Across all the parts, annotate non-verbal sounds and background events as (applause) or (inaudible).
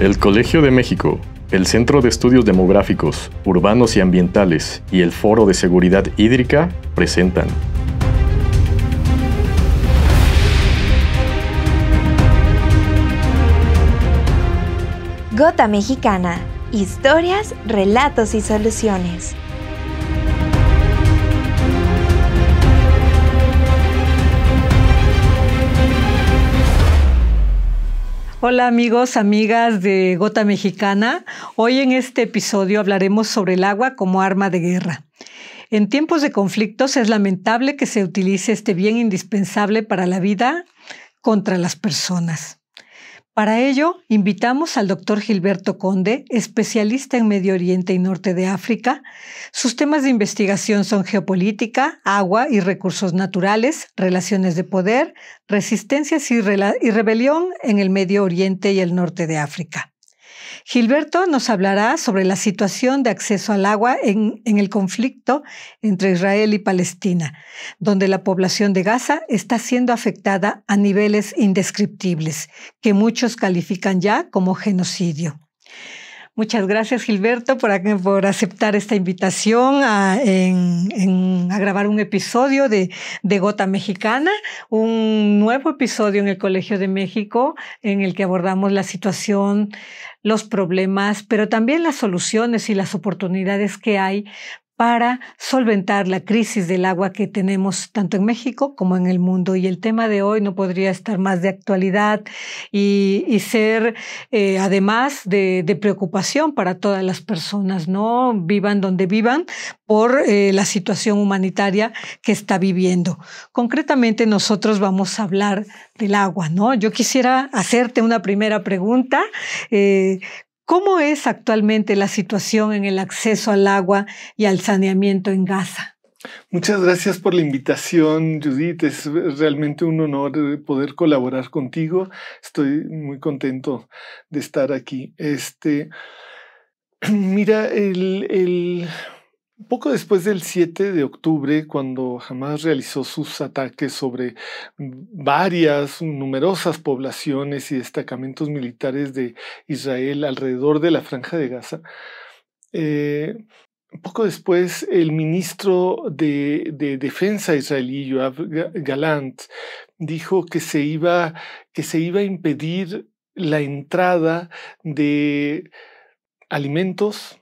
El Colegio de México, el Centro de Estudios Demográficos, Urbanos y Ambientales y el Foro de Seguridad Hídrica presentan. Gota Mexicana. Historias, relatos y soluciones. Hola amigos, amigas de Gota Mexicana. Hoy en este episodio hablaremos sobre el agua como arma de guerra. En tiempos de conflictos es lamentable que se utilice este bien indispensable para la vida contra las personas. Para ello, invitamos al doctor Gilberto Conde, especialista en Medio Oriente y Norte de África. Sus temas de investigación son geopolítica, agua y recursos naturales, relaciones de poder, resistencias y, y rebelión en el Medio Oriente y el Norte de África. Gilberto nos hablará sobre la situación de acceso al agua en, el conflicto entre Israel y Palestina, donde la población de Gaza está siendo afectada a niveles indescriptibles, que muchos califican ya como genocidio. Muchas gracias, Gilberto, por, por aceptar esta invitación a, grabar un episodio de, Gota Mexicana, un nuevo episodio en el Colegio de México en el que abordamos la situación, los problemas, pero también las soluciones y las oportunidades que hay para solventar la crisis del agua que tenemos tanto en México como en el mundo. Y el tema de hoy no podría estar más de actualidad y, ser, eh, además, de, preocupación para todas las personas, ¿no? Vivan donde vivan por eh, la situación humanitaria que está viviendo. Concretamente, nosotros vamos a hablar del agua, ¿no? Yo quisiera hacerte una primera pregunta. Eh, ¿Cómo es actualmente la situación en el acceso al agua y al saneamiento en Gaza? Muchas gracias por la invitación, Judith. Es realmente un honor eh, poder colaborar contigo. Estoy muy contento de estar aquí. Este, (clears throat) mira, el poco después del 7 de octubre, cuando Hamas realizó sus ataques sobre varias, numerosas poblaciones y destacamentos militares de Israel alrededor de la franja de Gaza, eh, poco después, el ministro de, Defensa israelí, Yoav Galant, dijo que se, iba, que se iba a impedir la entrada de alimentos,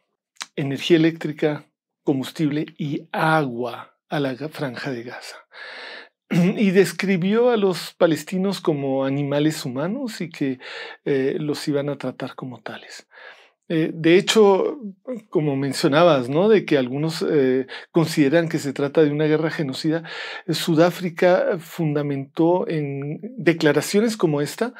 energía eléctrica, combustible y agua a la franja de Gaza. (clears throat) Y describió a los palestinos como animales humanos y que eh, los iban a tratar como tales. Eh, de hecho, como mencionabas, ¿no? De que algunos eh, consideran que se trata de una guerra genocida, Sudáfrica fundamentó en declaraciones como esta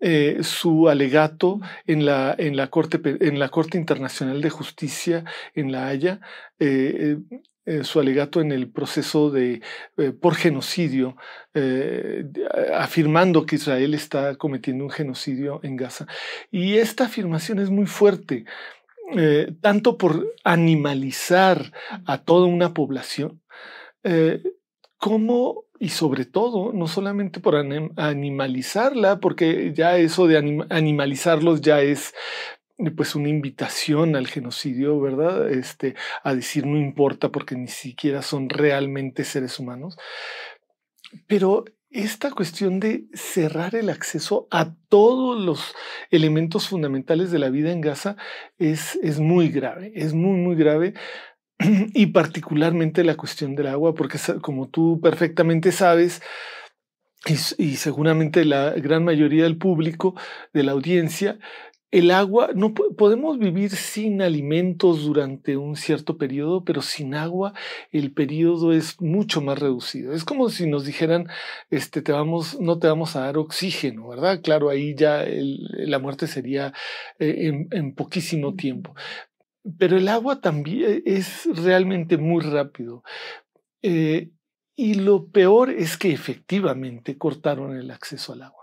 eh, su alegato en la, en, la corte, en la Corte Internacional de Justicia en La Haya, eh, eh, su alegato en el proceso de, por genocidio, afirmando que Israel está cometiendo un genocidio en Gaza. Y esta afirmación es muy fuerte. tanto por animalizar a toda una población, cómo y sobre todo, no solamente por animalizarla, porque ya eso de animalizarlos ya es pues una invitación al genocidio, ¿verdad? Este, a decir no importa porque ni siquiera son realmente seres humanos. Pero esta cuestión de cerrar el acceso a todos los elementos fundamentales de la vida en Gaza es, es muy grave, es muy, muy grave (clears throat) y particularmente la cuestión del agua, porque como tú perfectamente sabes, y, seguramente la gran mayoría del público, de la audiencia, el agua, no podemos vivir sin alimentos durante un cierto periodo, pero sin agua el periodo es mucho más reducido. Es como si nos dijeran, este, te vamos, no te vamos a dar oxígeno, ¿verdad? Claro, ahí ya la muerte sería eh, en, poquísimo tiempo pero el agua también es realmente muy rápido. Eh, y lo peor es que efectivamente cortaron el acceso al agua.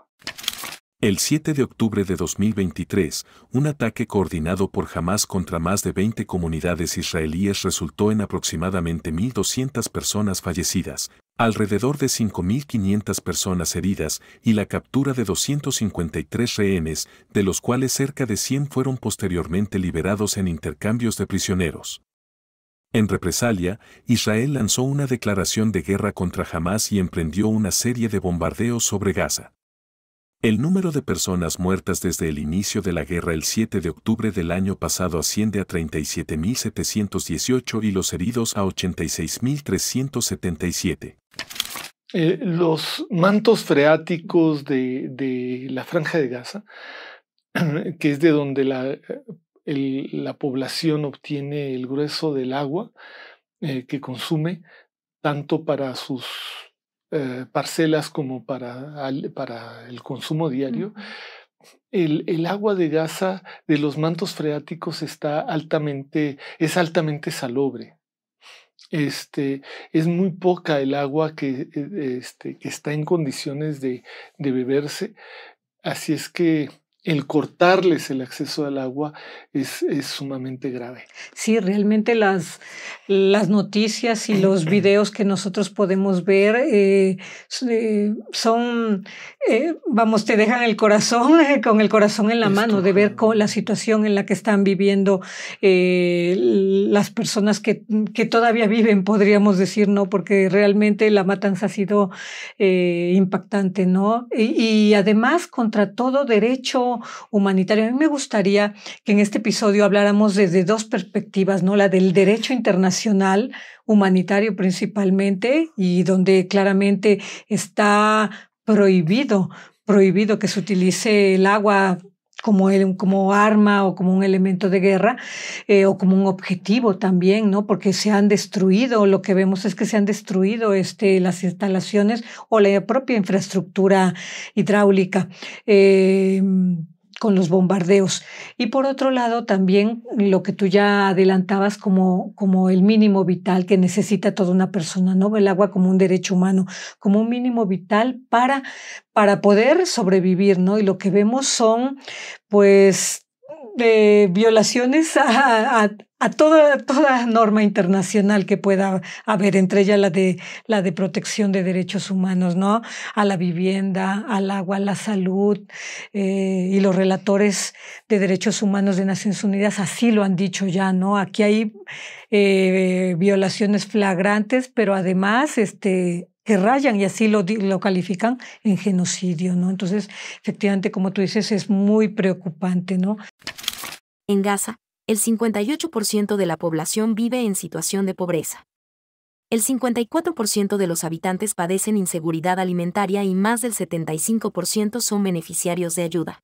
El 7 de octubre de 2023, un ataque coordinado por Hamas contra más de 20 comunidades israelíes resultó en aproximadamente 1.200 personas fallecidas, alrededor de 5.500 personas heridas y la captura de 253 rehenes, de los cuales cerca de 100 fueron posteriormente liberados en intercambios de prisioneros. En represalia, Israel lanzó una declaración de guerra contra Hamas y emprendió una serie de bombardeos sobre Gaza. El número de personas muertas desde el inicio de la guerra el 7 de octubre del año pasado asciende a 37.718 y los heridos a 86.377. Eh, los mantos freáticos de, la franja de Gaza, (clears throat) que es de donde la, población obtiene el grueso del agua eh, que consume, tanto para sus eh, parcelas como para, para, el consumo diario, el, agua de gasa de los mantos freáticos está altamente, es altamente salobre. Este, es muy poca el agua que, e, e, este, está en condiciones de, de beberse. Así es que el cortarles el acceso al agua es, sumamente grave. Sí, realmente las, las, noticias y los (clears throat) videos que nosotros podemos ver eh, eh, son, eh, vamos, te dejan el corazón, (laughs) con el corazón en la mano, de ver con la situación en la que están viviendo las personas que, todavía viven, podríamos decir, ¿no? Porque realmente la matanza ha sido impactante, ¿no? y además contra todo derecho humanitario. A mí me gustaría que en este episodio habláramos desde dos perspectivas, ¿no? La del derecho internacional humanitario principalmente y donde claramente está prohibido prohibido que se utilice el agua como, como arma o como un elemento de guerra eh, o como un objetivo también, ¿no? Porque se han destruido, lo que vemos es que se han destruido este, las instalaciones o la propia infraestructura hidráulica. Em, con los bombardeos. Y por otro lado, también lo que tú ya adelantabas como, como el mínimo vital que necesita toda una persona, ¿no? El agua como un derecho humano, como un mínimo vital para, para poder sobrevivir, ¿no? Y lo que vemos son, pues, de violaciones a, toda, toda, norma internacional que pueda haber, entre ellas la de, la de protección de derechos humanos, ¿no? A la vivienda, al agua, a la salud, eh, y los relatores de derechos humanos de Naciones Unidas así lo han dicho ya, ¿no? Aquí hay eh, violaciones flagrantes, pero además, este, que rayan y así lo, lo, califican en genocidio, ¿no? Entonces, efectivamente, como tú dices, es muy preocupante, ¿no? En Gaza, el 58% de la población vive en situación de pobreza. El 54% de los habitantes padecen inseguridad alimentaria y más del 75% son beneficiarios de ayuda.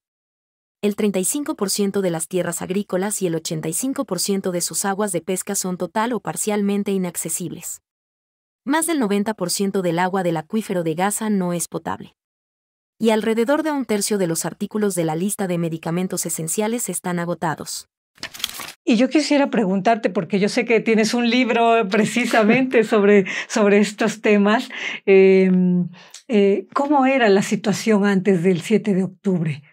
El 35% de las tierras agrícolas y el 85% de sus aguas de pesca son total o parcialmente inaccesibles. Más del 90% del agua del acuífero de Gaza no es potable y alrededor de un tercio de los artículos de la lista de medicamentos esenciales están agotados. Y yo quisiera preguntarte, porque yo sé que tienes un libro eh, precisamente (laughs) sobre, sobre estos temas, em, eh, ¿cómo era la situación antes del 7 de octubre?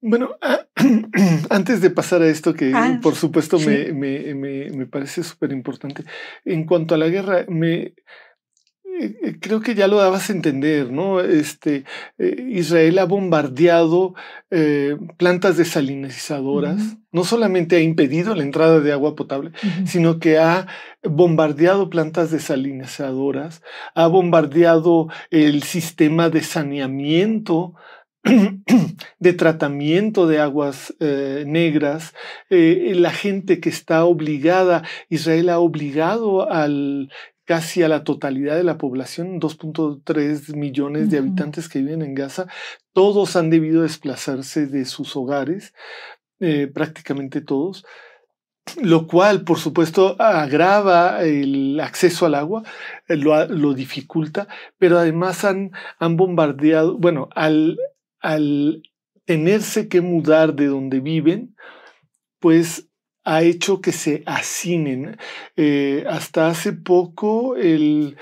Bueno, ah, (clears throat) antes de pasar a esto, que ah, por supuesto me, me, parece súper importante, en cuanto a la guerra, me, eh, creo que ya lo dabas a entender, ¿no? Este, eh, Israel ha bombardeado eh, plantas desalinizadoras, no solamente ha impedido la entrada de agua potable, sino que ha bombardeado plantas desalinizadoras, ha bombardeado el sistema de saneamiento (clears throat) de tratamiento de aguas negras, la gente que está obligada, Israel ha obligado al casi a la totalidad de la población, 2.3 millones de habitantes que viven en Gaza, todos han debido desplazarse de sus hogares, eh, prácticamente todos, lo cual, por supuesto, agrava el acceso al agua, eh, lo, dificulta, pero además han, han bombardeado, bueno, al, al tenerse que mudar de donde viven, pues ha hecho que se hacinen. Eh, hasta hace poco, el,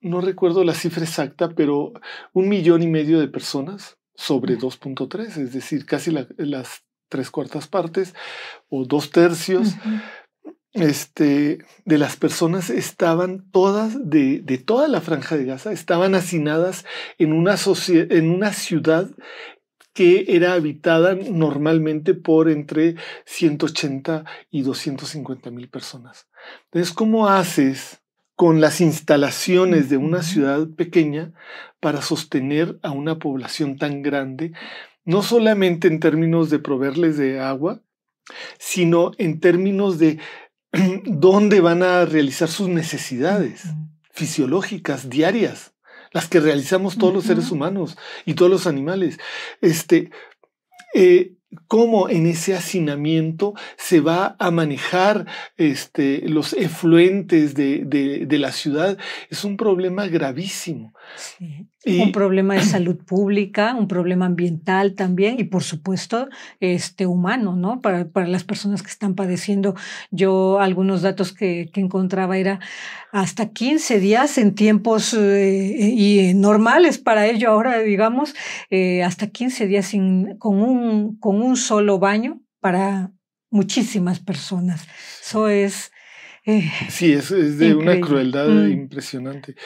no recuerdo la cifra exacta, pero un millón y medio de personas sobre 2.3, es decir, casi las tres cuartas partes o dos tercios. este, de las personas estaban todas, de, toda la franja de Gaza, estaban hacinadas en una, en una ciudad que era habitada normalmente por entre 180 y 250 mil personas. Entonces, ¿cómo haces con las instalaciones de una ciudad pequeña para sostener a una población tan grande, no solamente en términos de proveerles de agua, sino en términos de (clears throat) dónde van a realizar sus necesidades fisiológicas diarias? las que realizamos todos los seres humanos y todos los animales. Este, eh, cómo en ese hacinamiento se va a manejar este, los efluentes de, de, la ciudad es un problema gravísimo. Sí. Un problema de (clears throat) salud pública, un problema ambiental también y por supuesto este humano, ¿no? Para, para las personas que están padeciendo. Yo algunos datos que, que encontraba era hasta 15 días en tiempos eh, y eh, normales para ello ahora, digamos, eh, hasta 15 días sin, con, un, con un solo baño para muchísimas personas. Eso es eh, sí, es, de una crueldad mm. impresionante.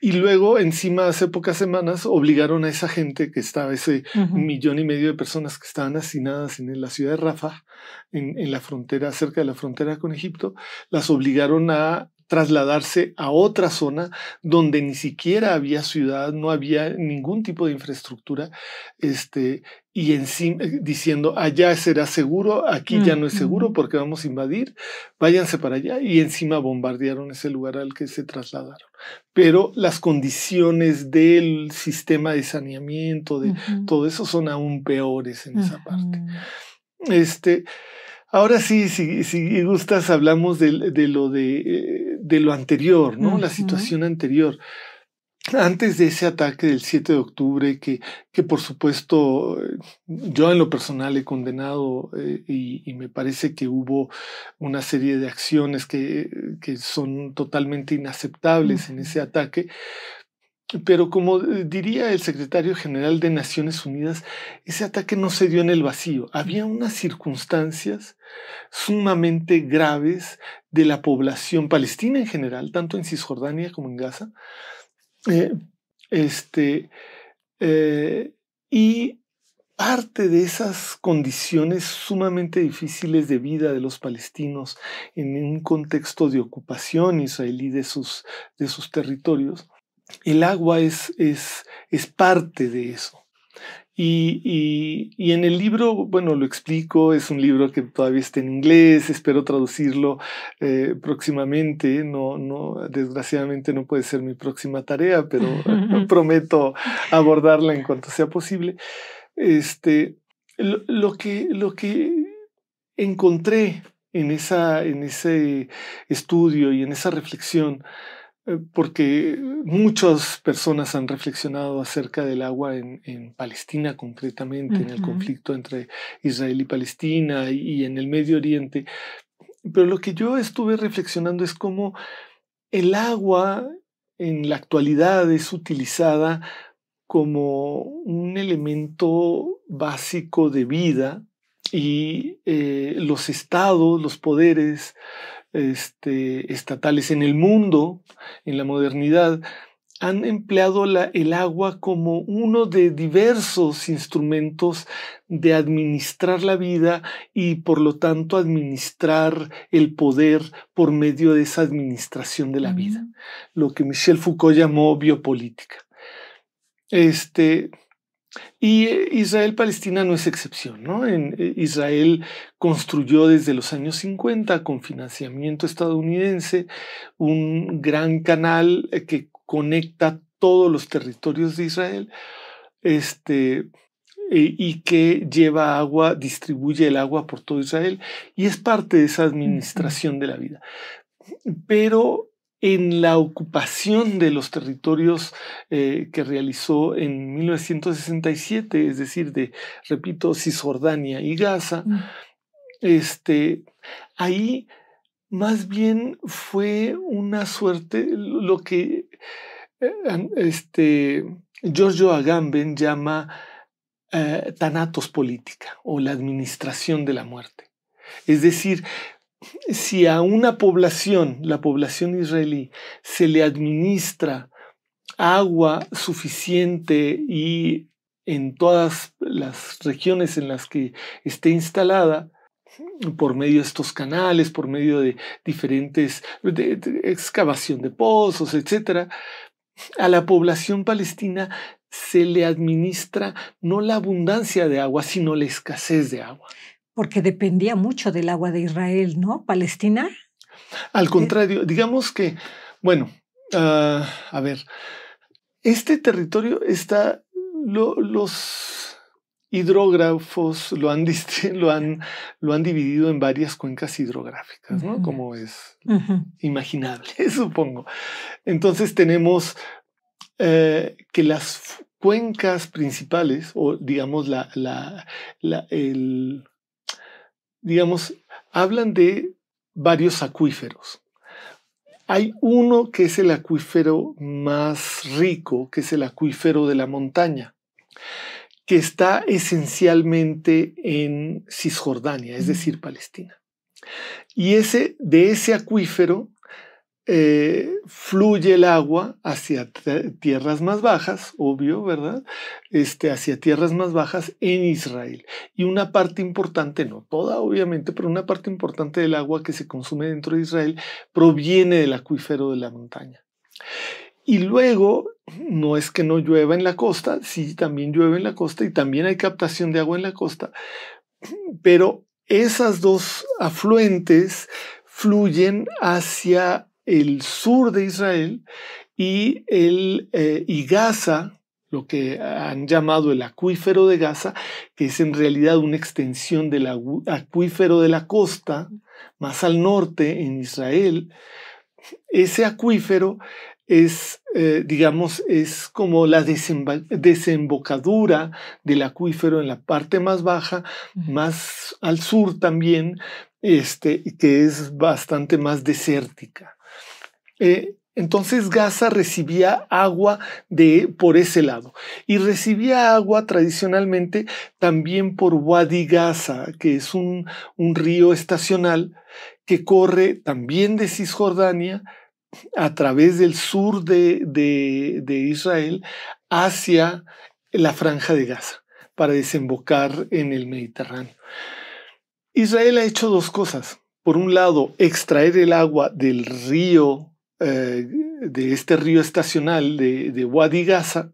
Y luego, encima, hace pocas semanas, obligaron a esa gente que estaba, ese millón y medio de personas que estaban hacinadas en la ciudad de Rafah, la frontera, cerca de la frontera con Egipto, las obligaron a trasladarse a otra zona donde ni siquiera había ciudad, no había ningún tipo de infraestructura, este, y encima, eh, diciendo allá será seguro, aquí ya no es seguro porque vamos a invadir, váyanse para allá y encima bombardearon ese lugar al que se trasladaron. Pero las condiciones del sistema de saneamiento, de todo eso son aún peores en esa parte. Este, ahora sí, si, si gustas, hablamos de, lo, de, eh, de, lo anterior, ¿no? La situación anterior antes de ese ataque del 7 de octubre, que, que por supuesto yo en lo personal he condenado eh, y, me parece que hubo una serie de acciones que, que son totalmente inaceptables en ese ataque, pero como diría el secretario general de Naciones Unidas, ese ataque no se dio en el vacío. Había unas circunstancias sumamente graves de la población palestina en general, tanto en Cisjordania como en Gaza, eh, este, eh, y parte de esas condiciones sumamente difíciles de vida de los palestinos en un contexto de ocupación israelí de sus, de sus territorios, el agua es, es, es parte de eso. Y, en el libro, bueno, lo explico, es un libro que todavía está en inglés, espero traducirlo eh, próximamente, no, no, desgraciadamente no puede ser mi próxima tarea, pero (laughs) (laughs) prometo abordarla en cuanto sea posible. Este, lo, que, lo que encontré en, esa, en ese estudio y en esa reflexión, eh, porque muchas personas han reflexionado acerca del agua en, Palestina concretamente, en el conflicto entre Israel y Palestina y, en el Medio Oriente. Pero lo que yo estuve reflexionando es cómo el agua en la actualidad es utilizada como un elemento básico de vida y eh, los estados, los poderes, este, estatales en el mundo, en la modernidad, han empleado el agua como uno de diversos instrumentos de administrar la vida y por lo tanto administrar el poder por medio de esa administración de la vida, lo que Michel Foucault llamó biopolítica. Este, y eh, Israel-Palestina no es excepción. ¿no? Eh, Israel construyó desde los años 50 con financiamiento estadounidense un gran canal eh, que conecta todos los territorios de Israel este, y que lleva agua, distribuye el agua por todo Israel y es parte de esa administración de la vida. Pero en la ocupación de los territorios eh, que realizó en 1967, es decir, de, repito, Cisjordania y Gaza, mm. este, ahí más bien fue una suerte, lo que eh, este, Giorgio Agamben llama eh, tanatos política o la administración de la muerte. Es decir, si a una población, la población israelí, se le administra agua suficiente y en todas las regiones en las que esté instalada, por medio de estos canales, por medio de diferentes excavación de pozos, etcétera, a la población palestina se le administra no la abundancia de agua, sino la escasez de agua porque dependía mucho del agua de Israel, ¿no? Palestina. Al eh, contrario, digamos que, bueno, ah, a ver, este territorio está, los hidrógrafos lo han, (laughs) lo, han, lo han dividido en varias cuencas hidrográficas, ¿no? Como es imaginable, (laughs) supongo. Entonces tenemos eh, que las cuencas principales, o digamos la, la, la el digamos, hablan de varios acuíferos. Hay uno que es el acuífero más rico, que es el acuífero de la montaña, que está esencialmente en Cisjordania, es decir, Palestina. Y ese, de ese acuífero eh, fluye el agua hacia tierras más bajas, obvio, ¿verdad? Este, hacia tierras más bajas en Israel. Y una parte importante, no toda obviamente, pero una parte importante del agua que se consume dentro de Israel proviene del acuífero de la montaña. Y luego, no es que no llueva en la costa, sí, también llueve en la costa y también hay captación de agua en la costa, pero esas dos afluentes fluyen hacia el sur de Israel y, el, eh, y Gaza, lo que han llamado el acuífero de Gaza, que es en realidad una extensión del acuífero de la costa, más al norte, en Israel. Ese acuífero es, eh, digamos, es como la desembocadura del acuífero en la parte más baja, más al sur también, este, que es bastante más desértica. Eh, entonces Gaza recibía agua de, por ese lado y recibía agua tradicionalmente también por Wadi Gaza, que es un, río estacional que corre también de Cisjordania a través del sur de, de Israel hacia la franja de Gaza para desembocar en el Mediterráneo. Israel ha hecho dos cosas. Por un lado, extraer el agua del río eh, de este río estacional de, de Wadi Gaza,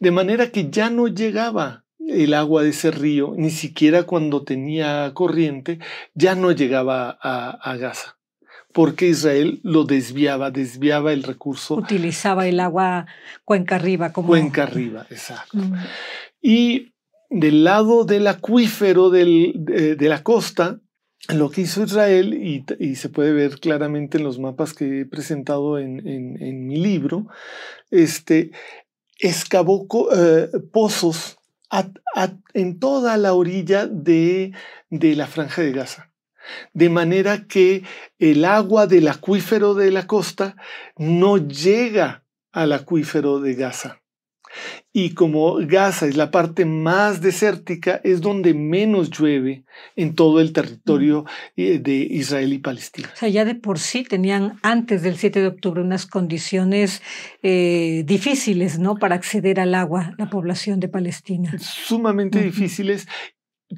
de manera que ya no llegaba el agua de ese río, ni siquiera cuando tenía corriente, ya no llegaba a, Gaza porque Israel lo desviaba, desviaba el recurso. Utilizaba el agua cuenca arriba. Como... Cuenca arriba, exacto. Mm. Y del lado del acuífero de, la costa, lo que hizo Israel, y, se puede ver claramente en los mapas que he presentado en, mi libro, este, excavó eh, pozos en toda la orilla de, de la franja de Gaza. De manera que el agua del acuífero de la costa no llega al acuífero de Gaza. Y como Gaza es la parte más desértica, es donde menos llueve en todo el territorio eh, de Israel y Palestina. O sea, ya de por sí tenían antes del 7 de octubre unas condiciones eh, difíciles, ¿no? Para acceder al agua, la población de Palestina. Sumamente difíciles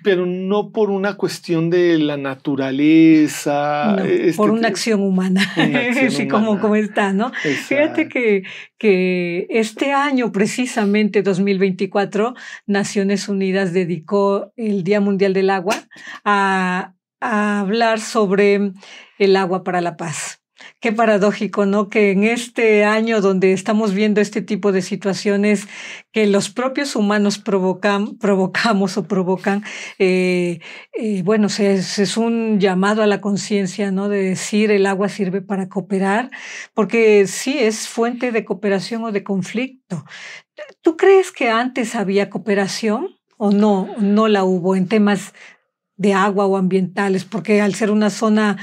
pero no por una cuestión de la naturaleza. Eh, este por una acción humana, así (laughs) Como, está, ¿no? Fíjate que, este año, precisamente 2024, Naciones Unidas dedicó el Día Mundial del Agua a hablar sobre el agua para la paz. Qué paradójico, ¿no? Que en este año donde estamos viendo este tipo de situaciones que los propios humanos provocan, provocamos o provocan, eh, eh, bueno, es, es un llamado a la conciencia, ¿no? De decir el agua sirve para cooperar, porque sí es fuente de cooperación o de conflicto. ¿Tú crees que antes había cooperación o no, no la hubo en temas de agua o ambientales, porque al ser una zona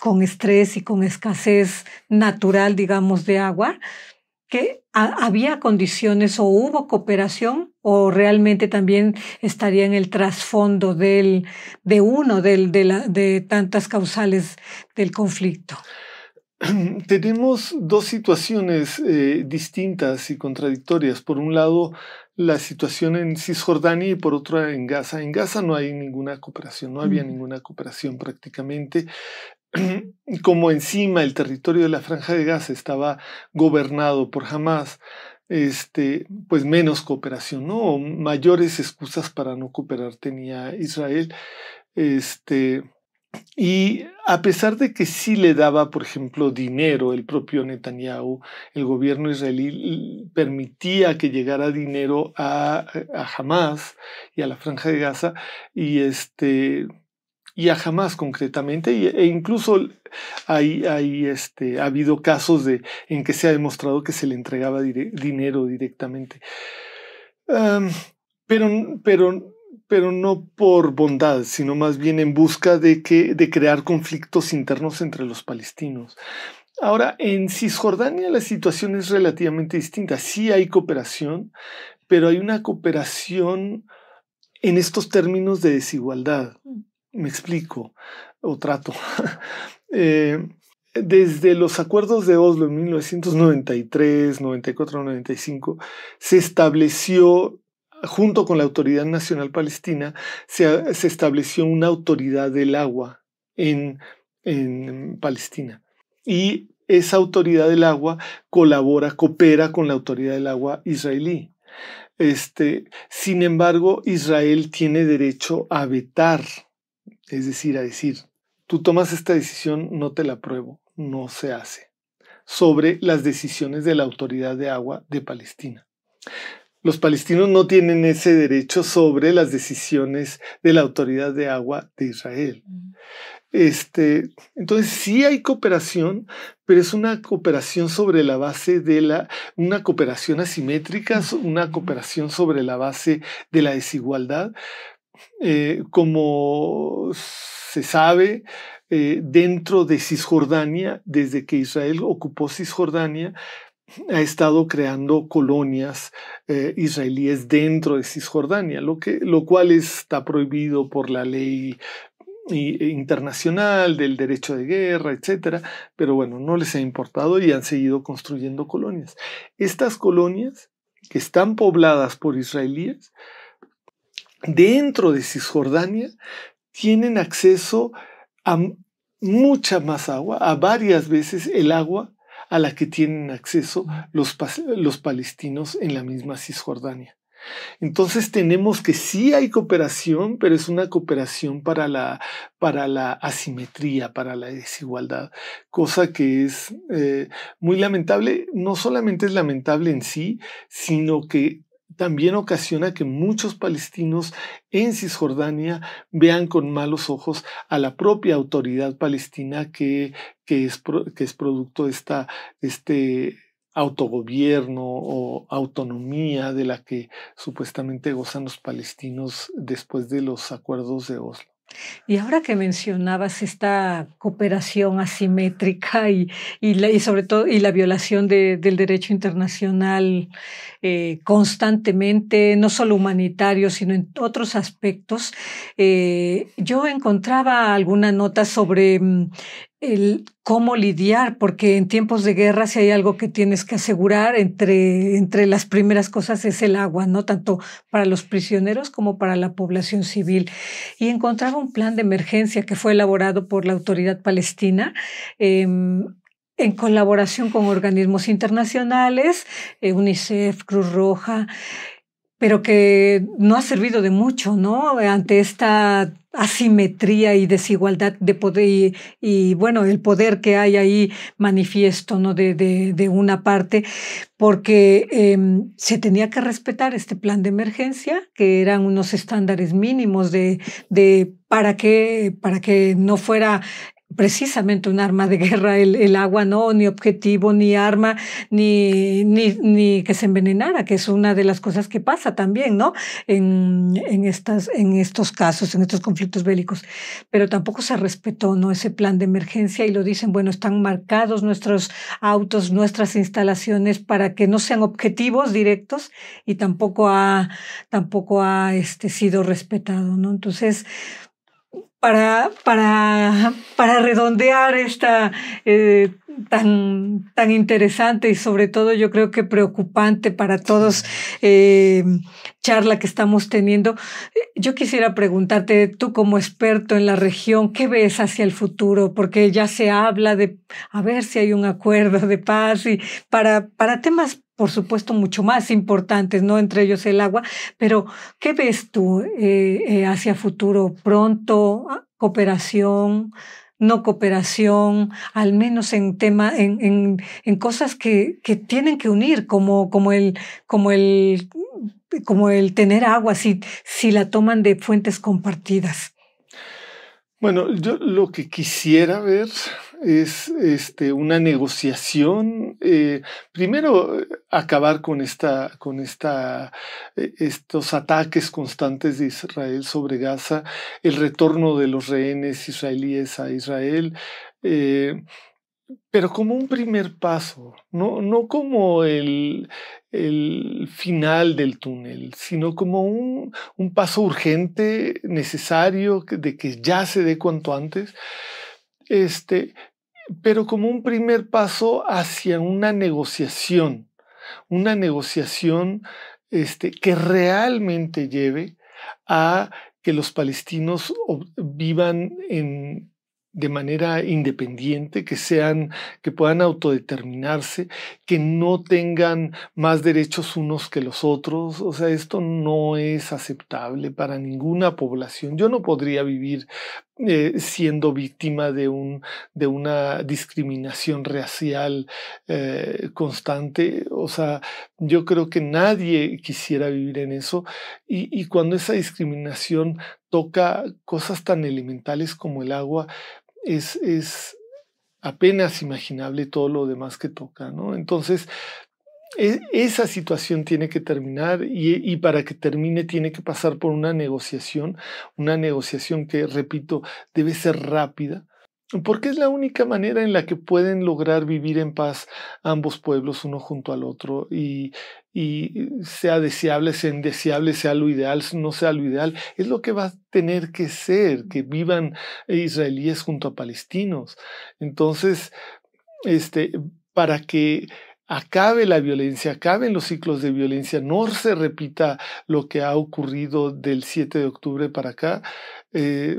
con estrés y con escasez natural, digamos, de agua, que había condiciones o hubo cooperación o realmente también estaría en el trasfondo del, de uno de, de tantas causales del conflicto. (clears throat) Tenemos dos situaciones eh, distintas y contradictorias. Por un lado, la situación en Cisjordania y por otro en Gaza. En Gaza no hay ninguna cooperación, no había ninguna cooperación prácticamente como encima el territorio de la Franja de Gaza estaba gobernado por Hamas, este, pues menos cooperación, ¿no? mayores excusas para no cooperar tenía Israel. Este, y a pesar de que sí le daba, por ejemplo, dinero el propio Netanyahu, el gobierno israelí permitía que llegara dinero a, a Hamas y a la Franja de Gaza, y este, y a jamás concretamente, e incluso hay, hay este, ha habido casos de, en que se ha demostrado que se le entregaba dinero directamente. pero, pero, pero no por bondad, sino más bien en busca de, que, de crear conflictos internos entre los palestinos. Ahora, en Cisjordania la situación es relativamente distinta. Sí hay cooperación, pero hay una cooperación en estos términos de desigualdad. Mm. Me explico, o trato. (laughs) Eh, desde los acuerdos de Oslo en 1993, 94, 95, se estableció, junto con la Autoridad Nacional Palestina, se, estableció una autoridad del agua en, Palestina. Y esa autoridad del agua colabora, coopera con la autoridad del agua israelí. Este, sin embargo, Israel tiene derecho a vetar es decir, a decir, tú tomas esta decisión, no te la apruebo, no se hace. Sobre las decisiones de la Autoridad de Agua de Palestina. Los palestinos no tienen ese derecho sobre las decisiones de la Autoridad de Agua de Israel. Este, entonces sí hay cooperación, pero es una cooperación sobre la base de la, una cooperación asimétrica, una cooperación sobre la base de la desigualdad, eh, como se sabe, eh, dentro de Cisjordania, desde que Israel ocupó Cisjordania, ha estado creando colonias eh, israelíes dentro de Cisjordania, lo, que, lo cual está prohibido por la ley internacional, del derecho de guerra, etc. pero bueno, no les ha importado y han seguido construyendo colonias. Estas colonias que están pobladas por israelíes dentro de Cisjordania tienen acceso a mucha más agua, a varias veces el agua a la que tienen acceso los, los palestinos en la misma Cisjordania. Entonces tenemos que sí hay cooperación, pero es una cooperación para la, para la asimetría, para la desigualdad, cosa que es eh, muy lamentable. No solamente es lamentable en sí, sino que también ocasiona que muchos palestinos en Cisjordania vean con malos ojos a la propia autoridad palestina que, que, es, que es, producto de esta, este autogobierno o autonomía de la que supuestamente gozan los palestinos después de los acuerdos de Oslo. Y ahora que mencionabas esta cooperación asimétrica y, y, la, sobre todo y la violación del derecho internacional eh, constantemente, no solo humanitario, sino en otros aspectos, eh, yo encontraba alguna nota sobre mm, el cómo lidiar, porque en tiempos de guerra si hay algo que tienes que asegurar, entre, entre las primeras cosas es el agua, ¿no? Tanto para los prisioneros como para la población civil. Y encontraba un plan de emergencia que fue elaborado por la autoridad palestina. Em, en colaboración con organismos internacionales, eh, UNICEF, Cruz Roja, pero que no ha servido de mucho, ¿no? Ante esta asimetría y desigualdad de poder y, bueno, el poder que hay ahí manifiesto, ¿no? De, de, una parte, porque em, se tenía que respetar este plan de emergencia, que eran unos estándares mínimos de, de para que, para que no fuera precisamente un arma de guerra el, agua, no, ni objetivo, ni arma, ni, ni, que se envenenara, que es una de las cosas que pasa también, ¿no? En, en, estas, en estos casos, en estos conflictos bélicos. Pero tampoco se respetó, ¿no? Ese plan de emergencia y lo dicen, bueno, están marcados nuestros autos, nuestras instalaciones para que no sean objetivos directos y tampoco ha, tampoco ha este, sido respetado, ¿no? Entonces, para, para, para redondear esta eh, tan, tan interesante y sobre todo yo creo que preocupante para todos eh, charla que estamos teniendo. Yo quisiera preguntarte, tú como experto en la región, ¿qué ves hacia el futuro? Porque ya se habla de a ver si hay un acuerdo de paz y para, para temas por supuesto, mucho más importantes, ¿no? Entre ellos el agua. Pero, ¿qué ves tú eh, eh hacia futuro? ¿Pronto? Ah, ¿Cooperación? no cooperación, al menos en tema, en, en, en cosas que, que, tienen que unir, como, como el, como el, como el tener agua, si, si la toman de fuentes compartidas. Bueno, yo lo que quisiera ver es este, una negociación. Eh, primero, eh, acabar con, esta, con esta, eh, estos ataques constantes de Israel sobre Gaza, el retorno de los rehenes israelíes a Israel. pero como un primer paso, no, no como el, el, final del túnel, sino como un, un paso urgente, necesario, de que ya se dé cuanto antes este, pero como un primer paso hacia una negociación, una negociación este, que realmente lleve a que los palestinos vivan en, de manera independiente, que sean, que puedan autodeterminarse, que no tengan más derechos unos que los otros. O sea, esto no es aceptable para ninguna población. Yo no podría vivir eh, siendo víctima de, un, de una discriminación racial eh, constante. O sea, yo creo que nadie quisiera vivir en eso. Y, y cuando esa discriminación toca cosas tan elementales como el agua, es, es apenas imaginable todo lo demás que toca, ¿no? Entonces, e, esa situación tiene que terminar y, para que termine tiene que pasar por una negociación, una negociación que, repito, debe ser rápida, porque es la única manera en la que pueden lograr vivir en paz ambos pueblos uno junto al otro y, sea deseable, sea indeseable, sea lo ideal, no sea lo ideal, es lo que va a tener que ser, que vivan israelíes junto a palestinos. Entonces, este, para que acabe la violencia, acaben los ciclos de violencia, no se repita lo que ha ocurrido del 7 de octubre para acá, eh,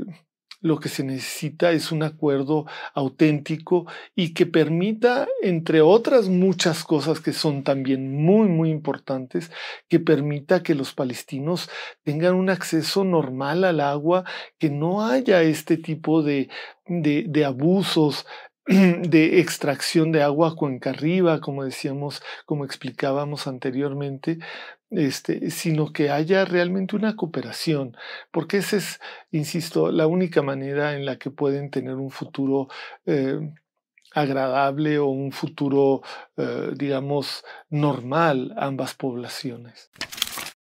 lo que se necesita es un acuerdo auténtico y que permita, entre otras muchas cosas que son también muy, muy importantes, que permita que los palestinos tengan un acceso normal al agua, que no haya este tipo de, de, de abusos (clears throat) de extracción de agua cuenca arriba, como decíamos, como explicábamos anteriormente, este, sino que haya realmente una cooperación, porque esa es, insisto, la única manera en la que pueden tener un futuro eh, agradable o un futuro, eh, digamos, normal ambas poblaciones.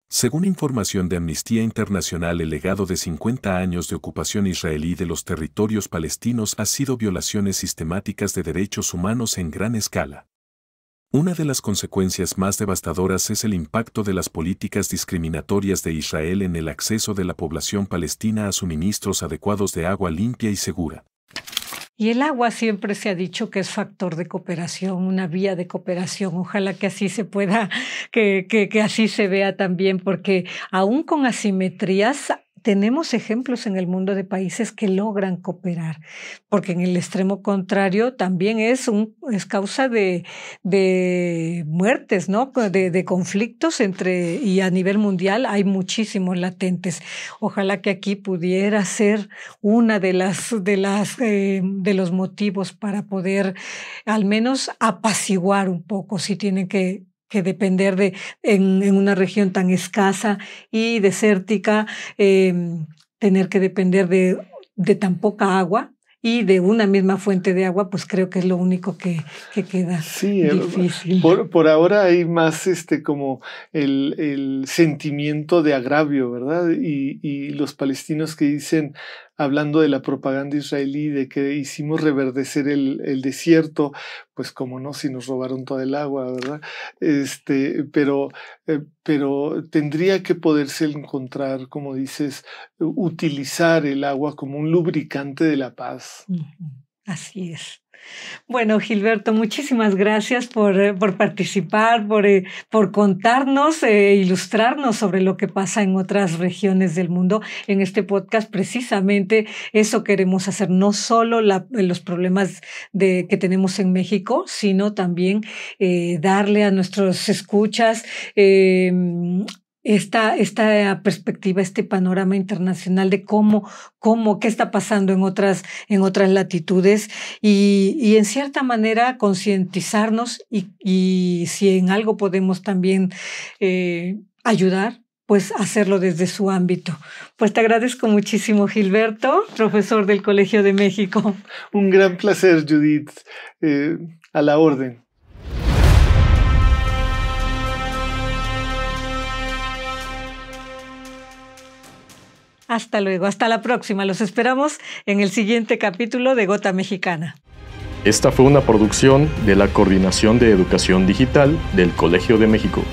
Según información de Amnistía Internacional, el legado de 50 años de ocupación israelí de los territorios palestinos ha sido violaciones sistemáticas de derechos humanos en gran escala. Una de las consecuencias más devastadoras es el impacto de las políticas discriminatorias de Israel en el acceso de la población palestina a suministros adecuados de agua limpia y segura. Y el agua siempre se ha dicho que es factor de cooperación, una vía de cooperación. Ojalá que así se pueda, que, así se vea también, porque aún con asimetrías tenemos ejemplos en el mundo de países que logran cooperar, porque en el extremo contrario también es, causa de, muertes, ¿no? Pues, de, conflictos entre, y a nivel mundial hay muchísimos latentes. Ojalá que aquí pudiera ser uno de las, de las, eh, de los motivos para poder al menos apaciguar un poco si tienen que que depender de en, una región tan escasa y desértica, em, tener que depender de, tan poca agua y de una misma fuente de agua, pues creo que es lo único que, queda sí, eh, difícil. Por, ahora hay más este como el, sentimiento de agravio, ¿verdad? Y, y los palestinos que dicen, hablando de la propaganda israelí, de que hicimos reverdecer el, desierto, pues como no, si nos robaron toda el agua, ¿verdad? Este, pero, eh, pero tendría que poderse encontrar, como dices, utilizar el agua como un lubricante de la paz. Así es. Bueno, Gilberto, muchísimas gracias por, eh, por participar, por, eh, por contarnos eh, e ilustrarnos sobre lo que pasa en otras regiones del mundo. En este podcast, precisamente eso queremos hacer, no solo los problemas que tenemos en México, sino también darle a nuestros escuchas em, esta, esta perspectiva, este panorama internacional de cómo, cómo, qué está pasando en otras, en otras latitudes y, y en cierta manera concientizarnos y, y, si en algo podemos también eh, ayudar, pues hacerlo desde su ámbito. Pues te agradezco muchísimo, Gilberto, profesor del Colegio de México. Un gran placer, Judith, eh, a la orden. Hasta luego, hasta la próxima. Los esperamos en el siguiente capítulo de Gota Mexicana. Esta fue una producción de la Coordinación de Educación Digital del Colegio de México.